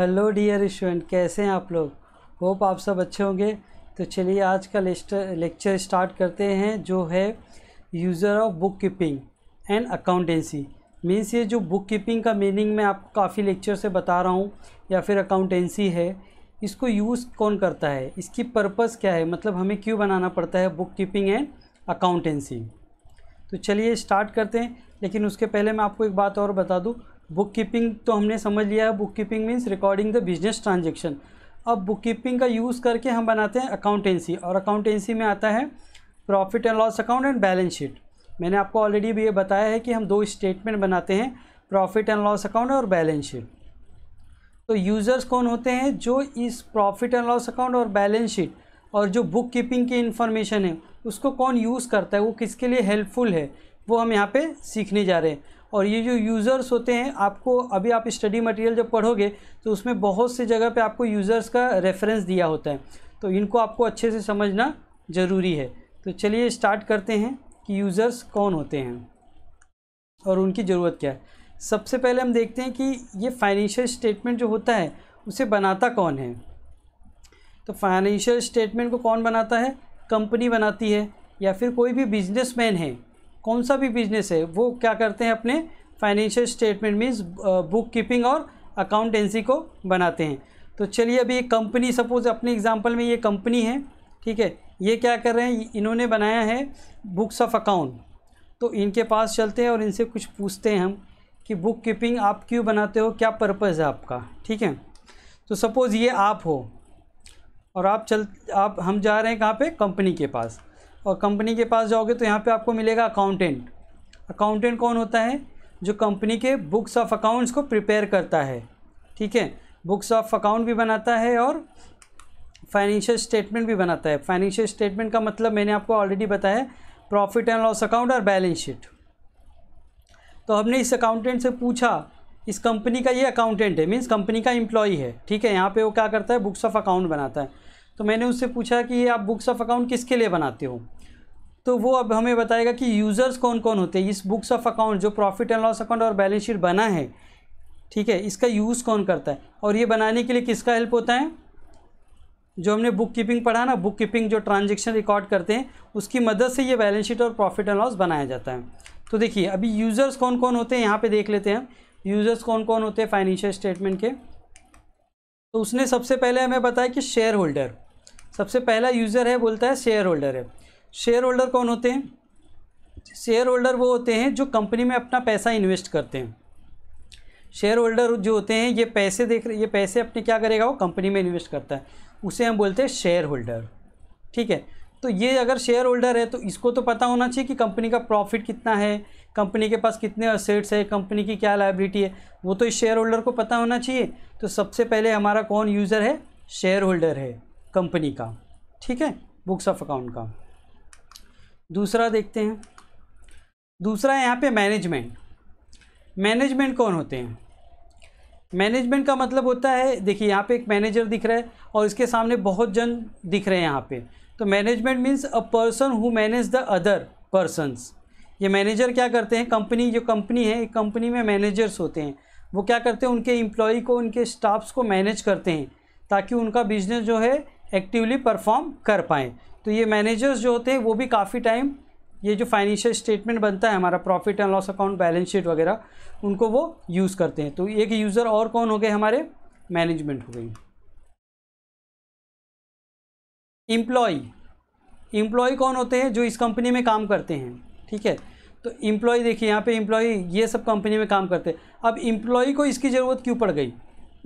hello dear student कैसे हैं आप लोग होप आप सब अच्छे होंगे तो चलिए आज का लेक्चर स्टार्ट करते हैं जो है user of book keeping and accountancy means ये जो बुक कीपिंग का मीनिंग मैं आपको काफ़ी लेक्चर से बता रहा हूँ या फिर अकाउंटेंसी है इसको यूज़ कौन करता है इसकी पर्पस क्या है मतलब हमें क्यों बनाना पड़ता है बुक कीपिंग एंड अकाउंटेंसी तो चलिए स्टार्ट करते हैं लेकिन उसके पहले मैं आपको एक बात और बता दूँ बुक कीपिंग तो हमने समझ लिया है book keeping means recording the business transaction अब बुक कीपिंग का यूज़ करके हम बनाते हैं अकाउंटेंसी और अकाउंटेंसी में आता है profit and loss account and balance sheet मैंने आपको ऑलरेडी भी ये बताया है कि हम दो स्टेटमेंट बनाते हैं प्रॉफिट एंड लॉस अकाउंट और बैलेंस शीट तो यूज़र्स कौन होते हैं जो इस प्रॉफिट एंड लॉस अकाउंट और बैलेंस शीट और जो बुक कीपिंग की इन्फॉर्मेशन है उसको कौन यूज़ करता है वो किसके लिए हेल्पफुल है वो हम यहाँ पे सीखने जा रहे हैं और ये जो यूज़र्स होते हैं आपको अभी आप स्टडी मटेरियल जब पढ़ोगे तो उसमें बहुत सी जगह पे आपको यूज़र्स का रेफरेंस दिया होता है तो इनको आपको अच्छे से समझना ज़रूरी है तो चलिए स्टार्ट करते हैं कि यूज़र्स कौन होते हैं और उनकी ज़रूरत क्या है सबसे पहले हम देखते हैं कि ये फाइनेंशियल स्टेटमेंट जो होता है उसे बनाता कौन है तो फाइनेंशियल स्टेटमेंट को कौन बनाता है कंपनी बनाती है या फिर कोई भी बिजनेसमैन है कौन सा भी बिजनेस है वो क्या करते हैं अपने financial statement means book keeping और अकाउंटेंसी को बनाते हैं तो चलिए अभी कंपनी सपोज अपने एग्जाम्पल में ये कंपनी है ठीक है ये क्या कर रहे हैं इन्होंने बनाया है बुक्स ऑफ अकाउंट तो इनके पास चलते हैं और इनसे कुछ पूछते हैं हम कि बुक कीपिंग आप क्यों बनाते हो क्या पर्पज़ है आपका ठीक है तो सपोज़ ये आप हो और आप चल आप हम जा रहे हैं कहाँ पे कंपनी के पास और कंपनी के पास जाओगे तो यहाँ पे आपको मिलेगा अकाउंटेंट अकाउंटेंट कौन होता है जो कंपनी के बुक्स ऑफ अकाउंट्स को प्रिपेयर करता है ठीक है बुक्स ऑफ अकाउंट भी बनाता है और फाइनेंशियल स्टेटमेंट भी बनाता है फाइनेंशियल स्टेटमेंट का मतलब मैंने आपको ऑलरेडी बताया प्रॉफिट एंड लॉस अकाउंट और बैलेंस शीट तो हमने इस अकाउंटेंट से पूछा इस कंपनी का ये अकाउंटेंट है मीन्स कंपनी का एम्प्लॉई है ठीक है यहाँ पे वो क्या करता है बुक्स ऑफ अकाउंट बनाता है तो मैंने उससे पूछा कि ये आप बुक्स ऑफ अकाउंट किसके लिए बनाते हो तो वो अब हमें बताएगा कि यूज़र्स कौन कौन होते हैं इस बुक्स ऑफ अकाउंट जो प्रॉफिट एंड लॉस अकाउंट और बैलेंस शीट बना है ठीक है इसका यूज़ कौन करता है और ये बनाने के लिए किसका हेल्प होता है जो हमने बुक कीपिंग पढ़ा ना बुक कीपिंग जो ट्रांजेक्शन रिकॉर्ड करते हैं उसकी मदद से ये बैलेंस शीट और प्रॉफिट एंड लॉस बनाया जाता है तो देखिए अभी यूज़र्स कौन कौन होते हैं यहाँ पे देख लेते हैं यूजर्स कौन कौन होते हैं फाइनेंशियल स्टेटमेंट के तो उसने सबसे पहले हमें बताया कि शेयर होल्डर सबसे पहला यूज़र है बोलता है शेयर होल्डर है शेयर होल्डर कौन होते हैं शेयर होल्डर वो होते हैं जो कंपनी में अपना पैसा इन्वेस्ट करते हैं शेयर होल्डर जो होते हैं ये पैसे देख ये पैसे अपने क्या करेगा वो कंपनी में इन्वेस्ट करता है उसे हम बोलते हैं शेयर होल्डर ठीक है तो ये अगर शेयर होल्डर है तो इसको तो पता होना चाहिए कि कंपनी का प्रॉफिट कितना है कंपनी के पास कितने असेट्स है कंपनी की क्या लाइबिलिटी है वो तो इस शेयर होल्डर को पता होना चाहिए तो सबसे पहले हमारा कौन यूज़र है शेयर होल्डर है कंपनी का ठीक है बुक्स ऑफ अकाउंट का दूसरा देखते हैं दूसरा यहाँ पे मैनेजमेंट मैनेजमेंट कौन होते हैं मैनेजमेंट का मतलब होता है देखिए यहाँ पे एक मैनेजर दिख रहा है और इसके सामने बहुत जन दिख रहे हैं यहाँ पे तो management means a person who manage the other persons ये मैनेजर क्या करते हैं कंपनी जो कंपनी है एक कंपनी में मैनेजर्स होते हैं वो क्या करते हैं उनके इम्प्लॉ को उनके स्टाफ्स को मैनेज करते हैं ताकि उनका बिजनेस जो है एक्टिवली परफॉर्म कर पाएँ तो ये मैनेजर्स जो होते हैं वो भी काफ़ी टाइम ये जो फाइनेंशियल स्टेटमेंट बनता है हमारा profit and loss account balance sheet वगैरह उनको वो यूज़ करते हैं तो एक यूज़र और कौन हो गए हमारे मैनेजमेंट हो गई एम्प्लॉय एम्प्लॉय कौन होते हैं जो इस कंपनी में काम करते हैं ठीक है तो इम्प्लॉय देखिए यहाँ पे इम्प्लॉय ये सब कंपनी में काम करते हैं अब इम्प्लॉय को इसकी ज़रूरत क्यों पड़ गई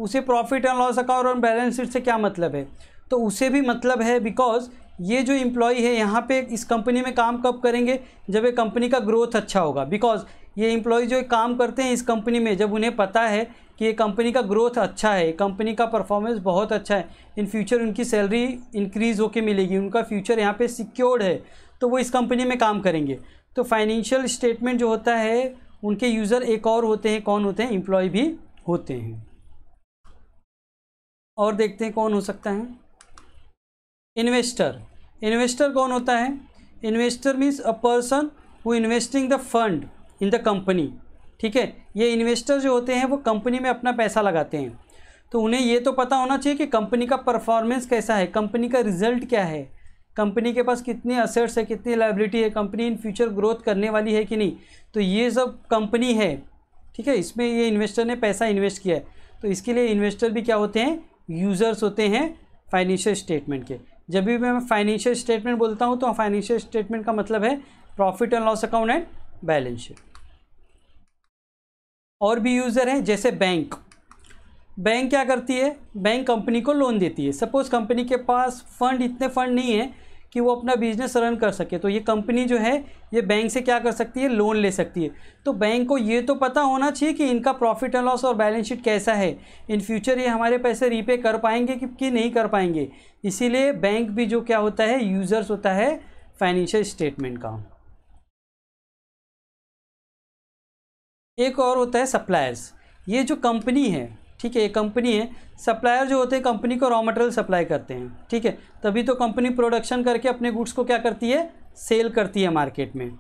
उसे प्रॉफिट एंड लॉस अकाउंट और बैलेंस शीट से क्या मतलब है तो उसे भी मतलब है बिकॉज ये जो इम्प्लॉय है यहाँ पे इस कंपनी में काम कब करेंगे जब ये कंपनी का ग्रोथ अच्छा होगा बिकॉज ये इम्प्लॉय जो काम करते हैं इस कंपनी में जब उन्हें पता है कि ये कंपनी का ग्रोथ अच्छा है कंपनी का परफॉर्मेंस बहुत अच्छा है इन फ्यूचर उनकी सैलरी इंक्रीज़ होकर मिलेगी उनका फ्यूचर यहाँ पे सिक्योर्ड है तो वो इस कंपनी में काम करेंगे तो फाइनेंशियल स्टेटमेंट जो होता है उनके यूज़र एक और होते हैं कौन होते हैं एम्प्लॉय भी होते हैं और देखते हैं कौन हो सकता है इन्वेस्टर इन्वेस्टर कौन होता है investor means a person who investing the fund in the company ठीक है ये इन्वेस्टर जो होते हैं वो कंपनी में अपना पैसा लगाते हैं तो उन्हें ये तो पता होना चाहिए कि कंपनी का परफॉर्मेंस कैसा है कंपनी का रिजल्ट क्या है कंपनी के पास कितने असेट्स है कितनी लाइबिलिटी है कंपनी इन फ्यूचर ग्रोथ करने वाली है कि नहीं तो ये सब कंपनी है ठीक है इसमें ये इन्वेस्टर ने पैसा इन्वेस्ट किया है तो इसके लिए इन्वेस्टर भी क्या होते हैं यूज़र्स होते हैं फाइनेंशियल स्टेटमेंट के जब भी मैं फाइनेंशियल स्टेटमेंट बोलता हूँ तो फाइनेंशियल स्टेटमेंट का मतलब है profit and loss account and balance sheet और भी यूज़र हैं जैसे बैंक बैंक क्या करती है बैंक कंपनी को लोन देती है सपोज कंपनी के पास फंड इतने फंड नहीं है कि वो अपना बिजनेस रन कर सके तो ये कंपनी जो है ये बैंक से क्या कर सकती है लोन ले सकती है तो बैंक को ये तो पता होना चाहिए कि इनका प्रॉफिट एंड लॉस और बैलेंस शीट कैसा है इन फ्यूचर ये हमारे पैसे रीपे कर पाएंगे कि, कि नहीं कर पाएंगे इसीलिए बैंक भी जो क्या होता है यूज़र्स होता है फाइनेंशियल स्टेटमेंट का एक और होता है सप्लायर्स ये जो कंपनी है ठीक है ये कंपनी है सप्लायर जो होते हैं कंपनी को रॉ मटेरियल सप्लाई करते हैं ठीक है तभी तो कंपनी प्रोडक्शन करके अपने गुड्स को क्या करती है सेल करती है मार्केट में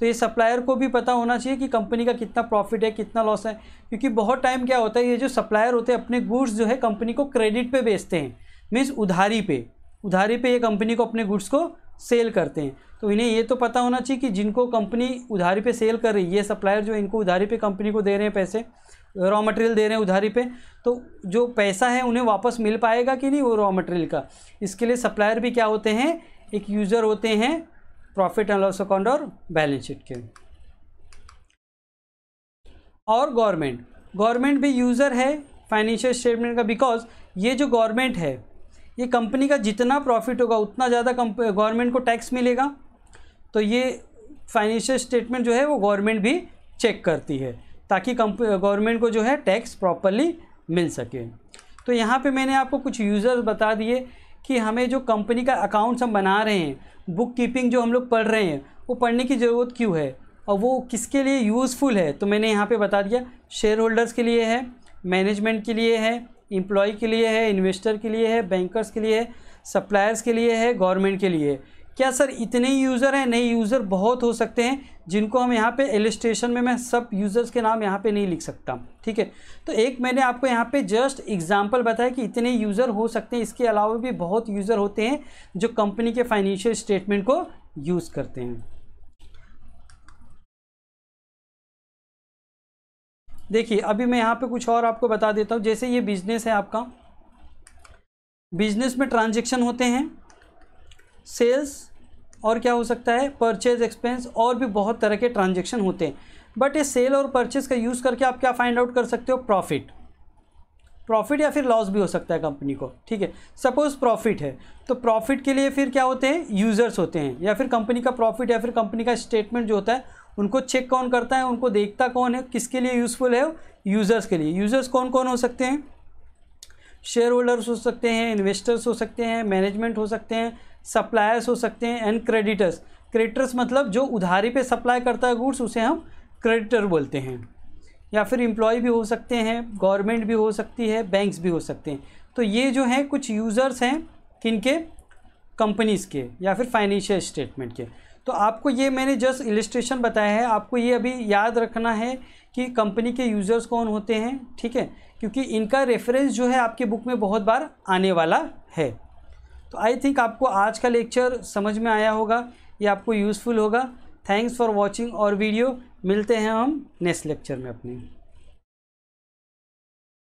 तो ये सप्लायर को भी पता होना चाहिए कि कंपनी का कितना प्रॉफिट है कितना लॉस है क्योंकि बहुत टाइम क्या होता है ये जो सप्लायर होते हैं अपने गुड्स जो है कंपनी को क्रेडिट पे बेचते हैं मीन्स उधारी पे उधारी पे ये कंपनी को अपने गुड्स को सेल करते हैं तो इन्हें ये तो पता होना चाहिए कि जिनको कंपनी उधारी पे सेल कर रही है ये सप्लायर जो इनको उधारी पे कंपनी को दे रहे हैं पैसे रॉ मटेरियल दे रहे हैं उधारी पे तो जो पैसा है उन्हें वापस मिल पाएगा कि नहीं वो रॉ मटेरियल का इसके लिए सप्लायर भी क्या होते हैं एक यूज़र होते हैं प्रॉफिट एंड लॉस अकाउंट और बैलेंस शीट के और गवर्नमेंट गवर्नमेंट भी यूज़र है फाइनेंशियल स्टेटमेंट का बिकॉज ये जो गवर्नमेंट है ये कंपनी का जितना प्रॉफिट होगा उतना ज़्यादा गवर्नमेंट को टैक्स मिलेगा तो ये फाइनेंशियल स्टेटमेंट जो है वो गवर्नमेंट भी चेक करती है ताकि गवर्नमेंट को जो है टैक्स प्रॉपरली मिल सके तो यहाँ पे मैंने आपको कुछ यूज़र्स बता दिए कि हमें जो कंपनी का अकाउंट्स हम बना रहे हैं बुक कीपिंग जो हम लोग पढ़ रहे हैं वो पढ़ने की ज़रूरत क्यों है और वो किसके लिए यूज़फुल है तो मैंने यहाँ पे बता दिया शेयर होल्डर्स के लिए है मैनेजमेंट के लिए है एम्प्लॉय के लिए है इन्वेस्टर के लिए है बैंकर्स के लिए है सप्लायर्स के लिए है गवर्नमेंट के लिए है क्या सर इतने ही यूज़र हैं नए यूज़र बहुत हो सकते हैं जिनको हम यहाँ पे एलिस्ट्रेशन में मैं सब यूज़र्स के नाम यहाँ पे नहीं लिख सकता ठीक है तो एक मैंने आपको यहाँ पे जस्ट एग्जांपल बताया कि इतने यूज़र हो सकते हैं इसके अलावा भी बहुत यूज़र होते हैं जो कंपनी के फाइनेंशियल स्टेटमेंट को यूज़ करते हैं देखिए अभी मैं यहाँ पर कुछ और आपको बता देता हूँ जैसे ये बिजनेस है आपका बिजनेस में ट्रांजेक्शन होते हैं सेल्स और क्या हो सकता है परचेज एक्सपेंस और भी बहुत तरह के ट्रांजेक्शन होते हैं बट ये सेल और परचेज का यूज़ करके आप क्या फाइंड आउट कर सकते हो प्रॉफिट प्रॉफिट या फिर लॉस भी हो सकता है कंपनी को ठीक है सपोज प्रॉफिट है तो प्रॉफिट के लिए फिर क्या होते हैं यूज़र्स होते हैं या फिर कंपनी का प्रॉफिट या फिर कंपनी का स्टेटमेंट जो होता है उनको चेक कौन करता है उनको देखता कौन है किसके लिए यूज़फुल है यूज़र्स के लिए यूज़र्स कौन कौन हो सकते हैं शेयर होल्डर्स हो सकते हैं इन्वेस्टर्स हो सकते हैं मैनेजमेंट हो सकते हैं सप्लायर्स हो सकते हैं एंड क्रेडिटर्स क्रेडिटर्स मतलब जो उधारी पे सप्लाई करता है गुड्स उसे हम क्रेडिटर बोलते हैं या फिर एम्प्लॉय भी हो सकते हैं गवर्नमेंट भी हो सकती है बैंक्स भी हो सकते हैं तो ये जो हैं कुछ यूज़र्स हैं किन के कंपनीज़ के या फिर फाइनेंशियल स्टेटमेंट के तो आपको ये मैंने जस्ट इलिस्ट्रेशन बताया है आपको ये अभी याद रखना है कि कंपनी के यूज़र्स कौन होते हैं ठीक है क्योंकि इनका रेफरेंस जो है आपके बुक में बहुत बार आने वाला है तो आई थिंक आपको आज का लेक्चर समझ में आया होगा ये आपको यूज़फुल होगा थैंक्स फॉर वॉचिंग और वीडियो मिलते हैं हम नेक्स्ट लेक्चर में अपने